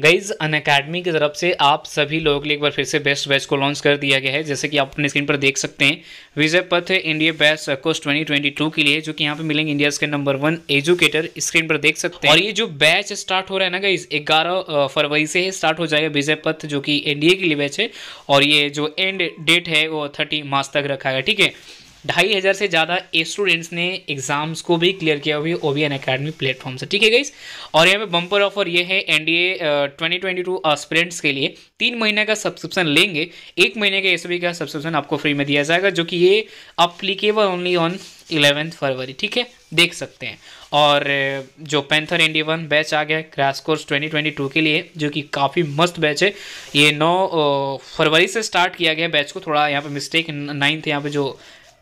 guys अन academy की तरफ से आप सभी लोगों के लिए एक बार फिर से बेस्ट बैच को लॉन्च कर दिया गया है जैसे कि आप अपने स्क्रीन पर देख सकते हैं विजय पथ इंडिया बेस्ट कोर्स 2022 के लिए जो कि यहाँ पे मिलेंगे इंडिया के नंबर वन एजुकेटर स्क्रीन पर देख सकते हैं और ये जो बैच स्टार्ट हो रहा है ना गाइज ग्यारह फरवरी से ही स्टार्ट हो जाएगा विजय पथ जो कि एनडीए के लिए बैच है और ये जो एंड डेट है वो थर्टी मार्च तक रखा है ठीक है ढाई हज़ार से ज़्यादा स्टूडेंट्स ने एग्ज़ाम्स को भी क्लियर किया हुआ है O B N academy platform से ठीक है गाइस और यहाँ पे बम्पर ऑफर ये है N D A twenty twenty two sprints के लिए तीन महीने का सब्सक्रिप्शन लेंगे एक महीने का एस का सब्सक्रिप्शन आपको फ्री में दिया जाएगा जो कि ये applicable only on eleventh February ठीक है देख सकते हैं और जो पेंथर एन वन बैच आ गया क्रैश कोर्स 2022 के लिए जो कि काफ़ी मस्त बैच है ये 9 फरवरी से स्टार्ट किया गया बैच को थोड़ा यहाँ पे मिस्टेक नाइन्थ यहाँ पे जो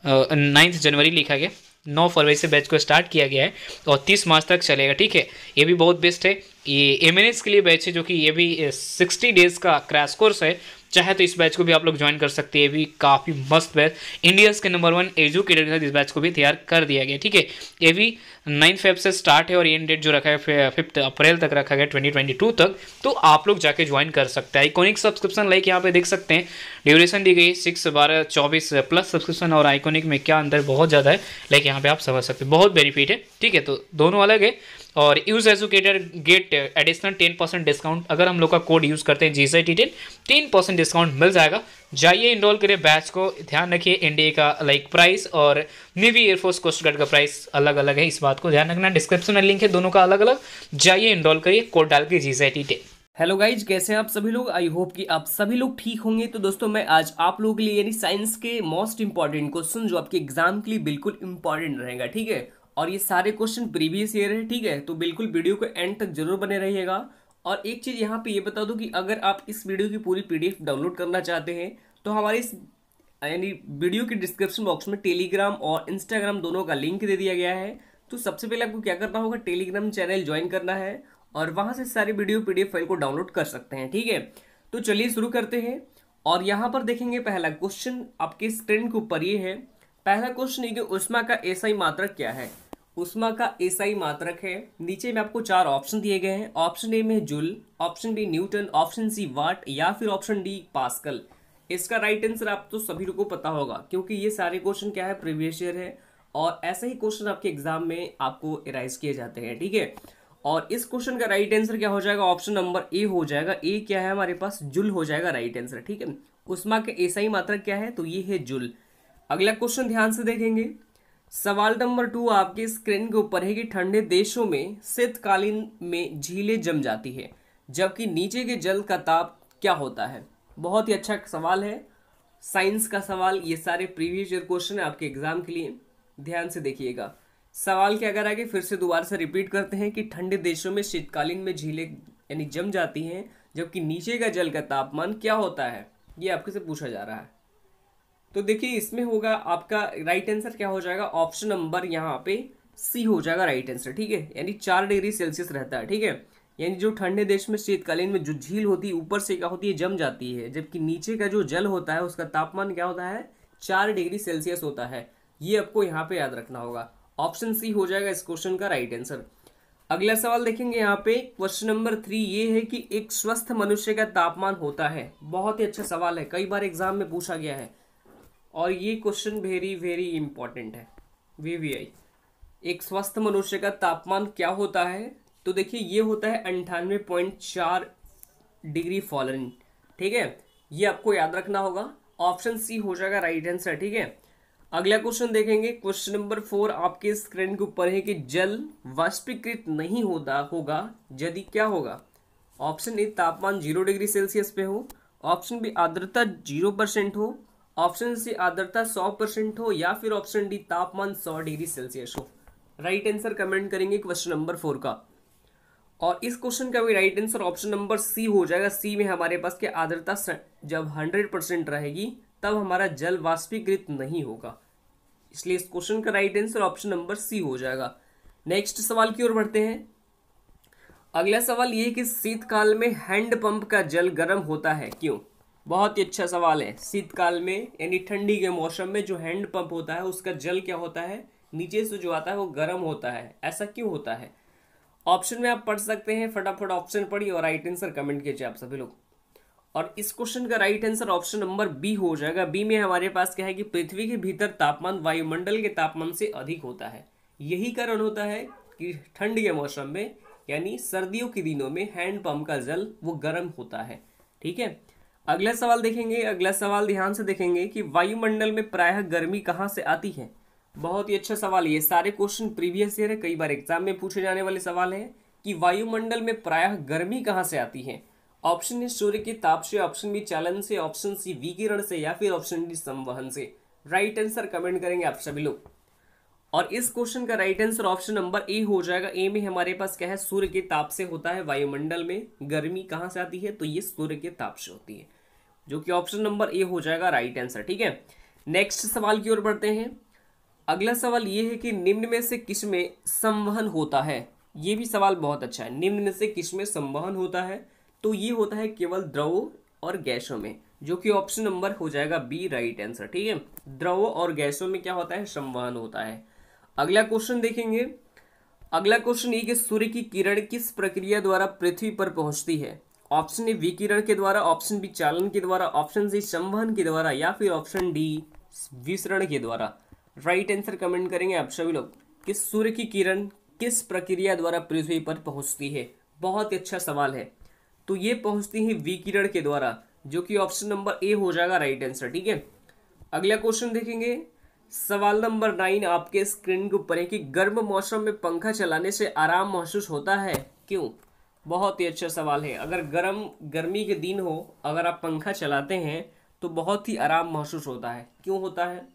नाइन्थ जनवरी लिखा गया नौ फरवरी से बैच को स्टार्ट किया गया है और तीस मार्च तक चलेगा ठीक है ये भी बहुत बेस्ट है ये एम के लिए बैच है जो कि ये भी सिक्सटी डेज़ का क्रैश कोर्स है चाहे तो इस बैच को भी आप लोग ज्वाइन कर सकते हैं ये भी काफ़ी मस्त बैच इंडियंस के नंबर वन एजुकेटर के साथ इस बैच को भी तैयार कर दिया गया ठीक है ये भी नाइन फेब से स्टार्ट है और एंड डेट जो रखा है फिफ्थ अप्रैल तक रखा गया ट्वेंटी ट्वेंटी टू तक तो आप लोग जाके ज्वाइन कर सकते हैं आइकोनिक सब्सक्रिप्शन लाइक यहाँ पे देख सकते हैं ड्यूरेशन दी गई सिक्स बारह चौबीस प्लस सब्सक्रिप्शन और आइकोनिक में क्या अंदर बहुत ज़्यादा है लाइक यहाँ पे आप समझ सकते हैं बहुत बेनिफिट है ठीक है तो दोनों अलग है और use educator get additional ten percent discount अगर हम लोग का कोड यूज़ करते हैं G I T ten ten percent discount मिल जाएगा जाइए इनरोल करिए बैच को ध्यान रखिए एनडीए का लाइक प्राइस और नेवी एयरफोर्स कोस्ट गार्ड का प्राइस अलग अलग है इस बात को ध्यान रखना डिस्क्रिप्शन में लिंक है दोनों का अलग अलग जाइए इनरोल करिए कोड डाल के G I T ten hello guys कैसे हैं आप सभी लोग आई होप कि आप सभी लोग ठीक होंगे तो दोस्तों मैं आज आप लोगों के लिए यानी साइंस के मोस्ट इंपॉर्टेंट क्वेश्चन जो आपके एग्जाम के लिए बिल्कुल इंपॉर्टेंट रहेगा ठीक है और ये सारे क्वेश्चन प्रीवियस ईयर है ठीक है तो बिल्कुल वीडियो को एंड तक जरूर बने रहिएगा और एक चीज़ यहाँ पे ये बता दूँ कि अगर आप इस वीडियो की पूरी पीडीएफ डाउनलोड करना चाहते हैं तो हमारे इस यानी वीडियो के डिस्क्रिप्शन बॉक्स में टेलीग्राम और इंस्टाग्राम दोनों का लिंक दे दिया गया है तो सबसे पहले आपको क्या करना होगा टेलीग्राम चैनल ज्वाइन करना है और वहाँ से सारी वीडियो पी फाइल को डाउनलोड कर सकते हैं ठीक है तो चलिए शुरू करते हैं और यहाँ पर देखेंगे पहला क्वेश्चन आपके स्क्रीन के ऊपर ये है पहला क्वेश्चन है कि उष्मा का एसआई मात्रक क्या है उष्मा का एसआई मात्रक है नीचे में आपको चार ऑप्शन दिए गए हैं ऑप्शन ए में joule option B newton option C watt या फिर ऑप्शन डी पास्कल इसका राइट आंसर आप तो सभी लोगों को पता होगा क्योंकि ये सारे क्वेश्चन क्या है प्रीवियस ईयर है और ऐसे ही क्वेश्चन आपके एग्जाम में आपको एराइज किए जाते हैं ठीक है और इस क्वेश्चन का राइट आंसर क्या हो जाएगा ऑप्शन नंबर ए हो जाएगा ए क्या है हमारे पास जुल हो जाएगा राइट आंसर ठीक है उष्मा के एसआई मात्रक क्या है तो ये है जुल अगला क्वेश्चन ध्यान से देखेंगे सवाल नंबर टू आपके स्क्रीन के ऊपर है कि ठंडे देशों में शीतकालीन में झीलें जम जाती है जबकि नीचे के जल का ताप क्या होता है बहुत ही अच्छा सवाल है साइंस का सवाल ये सारे प्रीवियस ईयर क्वेश्चन है आपके एग्जाम के लिए ध्यान से देखिएगा सवाल क्या अगर आगे फिर से दोबारा से रिपीट करते हैं कि ठंडे देशों में शीतकालीन में झीलें यानी जम जाती हैं जबकि नीचे का जल का तापमान क्या होता है ये आपके से पूछा जा रहा है तो देखिए इसमें होगा आपका राइट आंसर क्या हो जाएगा ऑप्शन नंबर यहाँ पे सी हो जाएगा राइट आंसर ठीक है यानी चार डिग्री सेल्सियस रहता है ठीक है यानी जो ठंडे देश में शीतकालीन में जो झील होती है ऊपर से क्या होती है जम जाती है जबकि नीचे का जो जल होता है उसका तापमान क्या होता है चार डिग्री सेल्सियस होता है ये आपको यहाँ पे याद रखना होगा ऑप्शन सी हो जाएगा इस क्वेश्चन का राइट आंसर अगला सवाल देखेंगे यहाँ पे क्वेश्चन नंबर थ्री ये है कि एक स्वस्थ मनुष्य का तापमान होता है बहुत ही अच्छा सवाल है कई बार एग्जाम में पूछा गया है और ये क्वेश्चन वेरी वेरी इंपॉर्टेंट है वीवीआई एक स्वस्थ मनुष्य का तापमान क्या होता है तो देखिए ये होता है अंठानवे पॉइंट चार डिग्री फॉलन ठीक है ये आपको याद रखना होगा ऑप्शन सी हो जाएगा राइट आंसर ठीक है अगला क्वेश्चन देखेंगे क्वेश्चन नंबर फोर आपके स्क्रीन के ऊपर है कि जल वाष्पीकृत नहीं होता होगा यदि क्या होगा ऑप्शन ए तापमान जीरो डिग्री सेल्सियस पे हो ऑप्शन बी आर्द्रता जीरो परसेंट हो ऑप्शन सी आर्द्रता 100 परसेंट हो या फिर ऑप्शन डी तापमान 100 डिग्री सेल्सियस हो राइट आंसर कमेंट करेंगे क्वेश्चन नंबर फोर का और इस क्वेश्चन का भी right answer option number C हो जाएगा सी में हमारे पास के आर्द्रता जब हंड्रेड परसेंट रहेगी तब हमारा जल वाष्पीकृत नहीं होगा इसलिए इस क्वेश्चन का right answer option number C हो जाएगा नेक्स्ट सवाल की ओर बढ़ते हैं अगला सवाल ये कि शीतकाल में हैंडपंप का जल गर्म होता है क्यों बहुत ही अच्छा सवाल है शीतकाल में यानी ठंडी के मौसम में जो हैंड पंप होता है उसका जल क्या होता है नीचे से जो आता है वो गर्म होता है ऐसा क्यों होता है ऑप्शन में आप पढ़ सकते हैं फटाफट ऑप्शन पढ़िए और राइट आंसर कमेंट कीजिए आप सभी लोग और इस क्वेश्चन का right answer option number B हो जाएगा बी में हमारे पास क्या है कि पृथ्वी के भीतर तापमान वायुमंडल के तापमान से अधिक होता है यही कारण होता है कि ठंड के मौसम में यानी सर्दियों के दिनों में हैंडपम्प का जल वो गर्म होता है ठीक है अगला सवाल देखेंगे अगला सवाल ध्यान से देखेंगे कि वायुमंडल में प्रायः गर्मी कहाँ से आती है बहुत ही अच्छा सवाल ये सारे क्वेश्चन प्रीवियस ईयर है कई बार एग्जाम में पूछे जाने वाले सवाल है कि वायुमंडल में प्रायः गर्मी कहाँ से आती है ऑप्शन ए सूर्य के ताप से ऑप्शन बी चालन से ऑप्शन सी विकिरण से या फिर ऑप्शन डी संवहन से राइट आंसर कमेंट करेंगे आप सभी लोग और इस क्वेश्चन का right answer option number A हो जाएगा ए में हमारे पास क्या है सूर्य के ताप से होता है वायुमंडल में गर्मी कहाँ से आती है तो ये सूर्य के ताप से होती है जो कि ऑप्शन नंबर ए हो जाएगा राइट आंसर ठीक है नेक्स्ट सवाल की ओर बढ़ते हैं अगला सवाल ये है कि निम्न में से किस में संवहन होता है ये भी सवाल बहुत अच्छा है निम्न में से किस में संवहन होता है तो ये होता है केवल द्रव और गैसों में जो कि ऑप्शन नंबर हो जाएगा बी राइट आंसर ठीक है द्रव और गैसों में क्या होता है संवहन होता है अगला क्वेश्चन देखेंगे अगला क्वेश्चन ये कि सूर्य की किरण किस प्रक्रिया द्वारा पृथ्वी पर पहुंचती है ऑप्शन ए विकिरण के द्वारा ऑप्शन बी चालन के द्वारा ऑप्शन सी संवहन के द्वारा या फिर ऑप्शन डी विसरण के द्वारा राइट आंसर कमेंट करेंगे आप सभी लोग कि सूर्य की किरण किस प्रक्रिया द्वारा पृथ्वी पर पहुंचती है बहुत ही अच्छा सवाल है तो ये पहुंचती है विकिरण के द्वारा जो कि ऑप्शन नंबर ए हो जाएगा राइट आंसर ठीक है अगला क्वेश्चन देखेंगे सवाल नंबर नाइन आपके स्क्रीन के ऊपर है कि गर्म मौसम में पंखा चलाने से आराम महसूस होता है क्यों बहुत ही अच्छा सवाल है अगर गर्म गर्मी के दिन हो अगर आप पंखा चलाते हैं तो बहुत ही आराम महसूस होता है क्यों होता है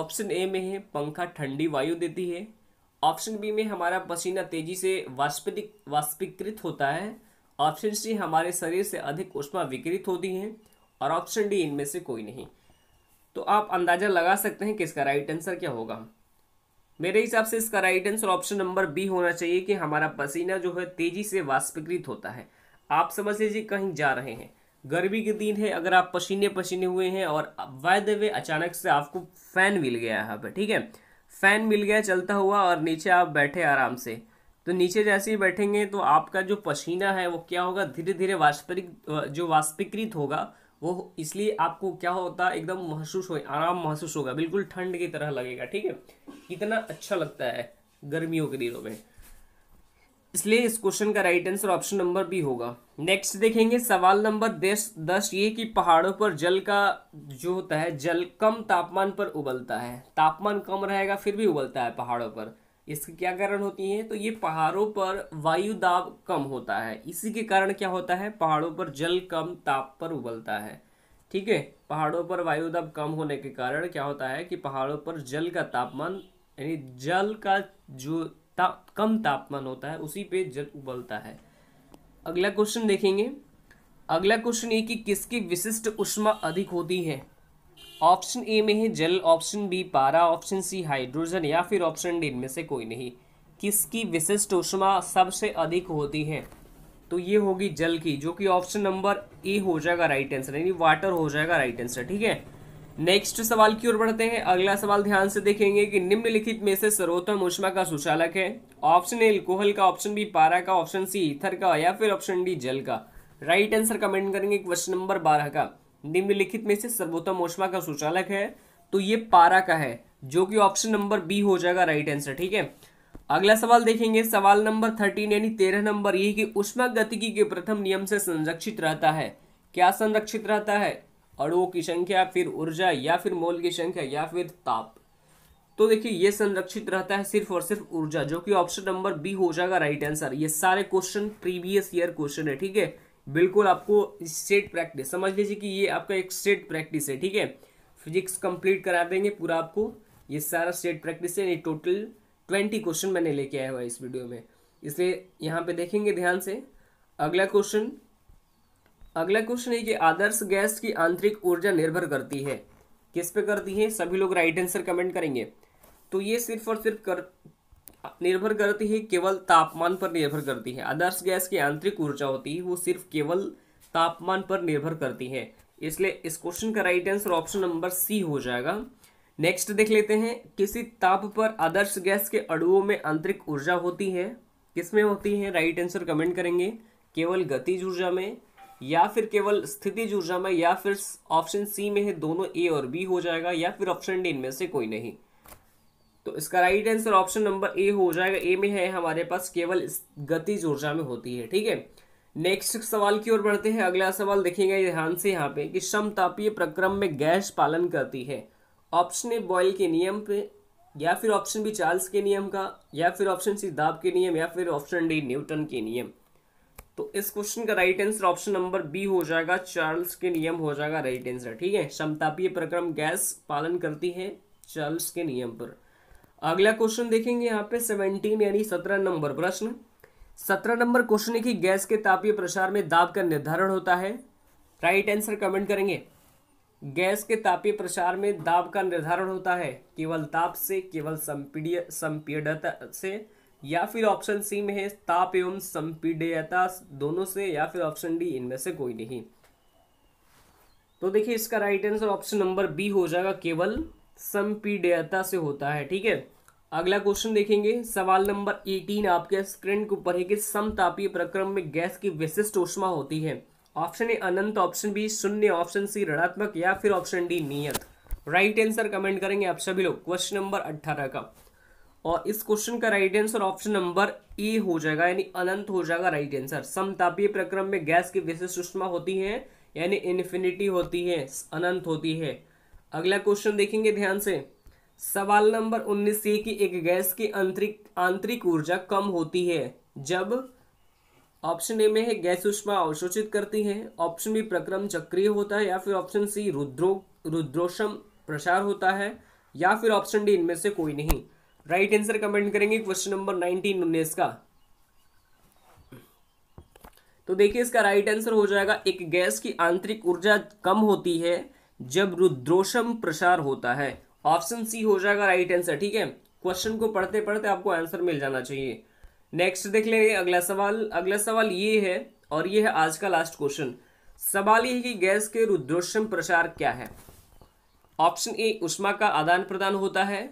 ऑप्शन ए में है पंखा ठंडी वायु देती है ऑप्शन बी में हमारा पसीना तेजी से वाष्पिक वाष्पीकृत होता है ऑप्शन सी हमारे शरीर से अधिक उष्मा विकृत होती है और ऑप्शन डी इनमें से कोई नहीं तो आप अंदाज़ा लगा सकते हैं कि इसका राइट आंसर क्या होगा मेरे हिसाब से इसका right answer option number B होना चाहिए कि हमारा पसीना जो है तेज़ी से वाष्पीकृत होता है आप समझ लीजिए कहीं जा रहे हैं गर्मी के दिन है अगर आप पसीने पसीने हुए हैं और वाय वे अचानक से आपको फ़ैन मिल गया यहाँ पर ठीक है फ़ैन मिल गया चलता हुआ और नीचे आप बैठे आराम से तो नीचे जैसे ही बैठेंगे तो आपका जो पसीना है वो क्या होगा धीरे धीरे वाष्परिक जो वाष्पीकृत होगा वो इसलिए आपको क्या होता है एकदम महसूस हो आराम महसूस होगा बिल्कुल ठंड की तरह लगेगा ठीक है कितना अच्छा लगता है गर्मियों के दिनों में इसलिए इस क्वेश्चन का right answer option number B होगा नेक्स्ट देखेंगे सवाल नंबर दस दस ये कि पहाड़ों पर जल का जो होता है जल कम तापमान पर उबलता है तापमान कम रहेगा फिर भी उबलता है पहाड़ों पर इसके क्या कारण होती हैं तो ये पहाड़ों पर वायु दाब कम होता है इसी के कारण क्या होता है पहाड़ों पर जल कम ताप पर उबलता है ठीक है पहाड़ों पर वायु दाब कम होने के कारण क्या होता है कि पहाड़ों पर जल का तापमान यानी जल का जो ताप कम तापमान होता है उसी पे जल उबलता है अगला क्वेश्चन देखेंगे अगला क्वेश्चन ये कि किसकी विशिष्ट उष्मा अधिक होती है ऑप्शन ए में है जल ऑप्शन बी पारा ऑप्शन सी हाइड्रोजन या फिर ऑप्शन डी इनमें से कोई नहीं किसकी विशिष्ट उष्मा सबसे अधिक होती है तो ये होगी जल की जो कि ऑप्शन नंबर ए हो जाएगा राइट आंसर यानी वाटर हो जाएगा राइट आंसर ठीक है नेक्स्ट सवाल की ओर बढ़ते हैं अगला सवाल ध्यान से देखेंगे कि निम्नलिखित में से सर्वोत्तम उष्मा का सुचालक है ऑप्शन ए एल्कोहल का ऑप्शन बी पारा का ऑप्शन सी ईथर का या फिर ऑप्शन डी जल का राइट आंसर कमेंट करेंगे क्वेश्चन नंबर बारह का निम्नलिखित में से सर्वोत्तम ऊष्मा का सुचालक है तो ये पारा का है जो कि ऑप्शन नंबर बी हो जाएगा राइट आंसर ठीक है अगला सवाल देखेंगे सवाल नंबर थर्टीन यानी तेरह नंबर ये कि उष्मा गतिकी के प्रथम नियम से संरक्षित रहता है क्या संरक्षित रहता है अड़ो की संख्या फिर ऊर्जा या फिर मोल की संख्या या फिर ताप तो देखिए ये संरक्षित रहता है सिर्फ और सिर्फ ऊर्जा जो कि ऑप्शन नंबर बी हो जाएगा राइट आंसर ये सारे क्वेश्चन प्रीवियस ईयर क्वेश्चन है ठीक है बिल्कुल आपको स्टेट प्रैक्टिस समझ लीजिए कि ये आपका एक स्टेट प्रैक्टिस है ठीक है फिजिक्स कंप्लीट करा देंगे पूरा आपको ये सारा स्टेट प्रैक्टिस है ये टोटल ट्वेंटी क्वेश्चन मैंने लेके आया हुआ है इस वीडियो में इसलिए यहाँ पे देखेंगे ध्यान से अगला क्वेश्चन अगला क्वेश्चन है कि आदर्श गैस की आंतरिक ऊर्जा निर्भर करती है किस पे करती है सभी लोग राइट आंसर कमेंट करेंगे तो ये सिर्फ और सिर्फ कर निर्भर करती है केवल तापमान पर निर्भर करती है आदर्श गैस की आंतरिक ऊर्जा होती है वो सिर्फ केवल तापमान पर निर्भर करती है इसलिए इस क्वेश्चन का right answer option number C हो जाएगा नेक्स्ट देख लेते हैं किसी ताप पर आदर्श गैस के अड़ुओं में आंतरिक ऊर्जा होती है किसमें होती है राइट आंसर कमेंट करेंगे केवल गतिज ऊर्जा में या फिर केवल स्थिति ऊर्जा में या फिर ऑप्शन सी में है दोनों ए और बी हो जाएगा या फिर ऑप्शन डी इनमें से कोई नहीं तो इसका right answer option number A हो जाएगा ए में है हमारे पास केवल गतिज ऊर्जा में होती है ठीक है नेक्स्ट सवाल की ओर बढ़ते हैं अगला सवाल देखेंगे ध्यान से यहाँ पे कि समतापीय प्रक्रम में गैस पालन करती है ऑप्शन ए बॉयल के नियम पे या फिर ऑप्शन बी चार्ल्स के नियम का या फिर ऑप्शन सी दाब के नियम या फिर ऑप्शन डी न्यूटन के नियम तो इस क्वेश्चन का right answer option number B हो जाएगा चार्ल्स के नियम हो जाएगा राइट आंसर ठीक है समतापीय प्रक्रम गैस पालन करती है चार्ल्स के नियम पर अगला क्वेश्चन देखेंगे यहाँ पे सेवनटीन यानी सत्रह नंबर प्रश्न सत्रह नंबर क्वेश्चन है कि गैस के तापीय प्रसार में दाब का निर्धारण होता है राइट आंसर कमेंट करेंगे गैस के तापीय प्रसार में दाब का निर्धारण होता है केवल ताप से केवल संपीडता से या फिर ऑप्शन सी में है ताप एवं संपीडयता दोनों से या फिर ऑप्शन डी इनमें से कोई नहीं तो देखिए इसका right answer option number B हो जाएगा केवल संपीडयता से होता है ठीक है अगला क्वेश्चन देखेंगे सवाल नंबर 18 आपके स्क्रीन के ऊपर है कि समतापीय प्रक्रम में गैस की विशिष्ट ऊष्मा होती है ऑप्शन ए अनंत ऑप्शन बी शून्य ऑप्शन सी ऋणात्मक या फिर ऑप्शन डी नियत राइट आंसर कमेंट करेंगे आप सभी लोग क्वेश्चन नंबर अट्ठारह का और इस क्वेश्चन का right answer option number A हो जाएगा यानी अनंत हो जाएगा राइट आंसर समतापीय प्रक्रम में गैस की विशिष्ट ऊष्मा होती है यानी इन्फिनिटी होती है अनंत होती है अगला क्वेश्चन देखेंगे ध्यान से सवाल नंबर उन्नीस ये कि एक गैस की आंतरिक आंतरिक ऊर्जा कम होती है जब ऑप्शन ए में है गैस उष्मा अवशोषित करती है ऑप्शन बी प्रक्रम चक्रीय होता है या फिर ऑप्शन सी रुद्रो रुद्रोषम प्रसार होता है या फिर ऑप्शन डी इनमें से कोई नहीं राइट आंसर कमेंट करेंगे क्वेश्चन नंबर नाइनटीन उन्नीस का तो देखिए इसका राइट आंसर हो जाएगा एक गैस की आंतरिक ऊर्जा कम होती है जब रुद्रोशम प्रसार होता है ऑप्शन सी हो जाएगा राइट आंसर ठीक है क्वेश्चन को पढ़ते पढ़ते आपको आंसर मिल जाना चाहिए नेक्स्ट देख लेंगे अगला सवाल अगला सवाल ये है और ये है आज का लास्ट क्वेश्चन सवाल ये है कि गैस के रुद्रोषम प्रसार क्या है ऑप्शन ए उष्मा का आदान प्रदान होता है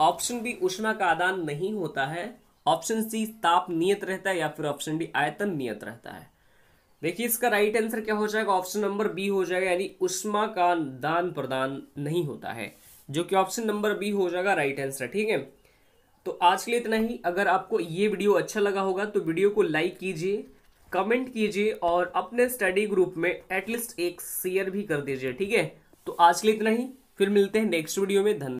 ऑप्शन बी उष्मा का आदान नहीं होता है ऑप्शन सी ताप नियत रहता है या फिर ऑप्शन डी आयतन नियत रहता है देखिए इसका राइट आंसर क्या हो जाएगा ऑप्शन नंबर बी हो जाएगा यानी उष्मा का दान प्रदान नहीं होता है जो कि ऑप्शन नंबर बी हो जाएगा राइट आंसर ठीक है तो आज के लिए इतना ही अगर आपको ये वीडियो अच्छा लगा होगा तो वीडियो को लाइक कीजिए कमेंट कीजिए और अपने स्टडी ग्रुप में एटलीस्ट एक शेयर भी कर दीजिए ठीक है तो आज के लिए इतना ही फिर मिलते हैं नेक्स्ट वीडियो में धन्यवाद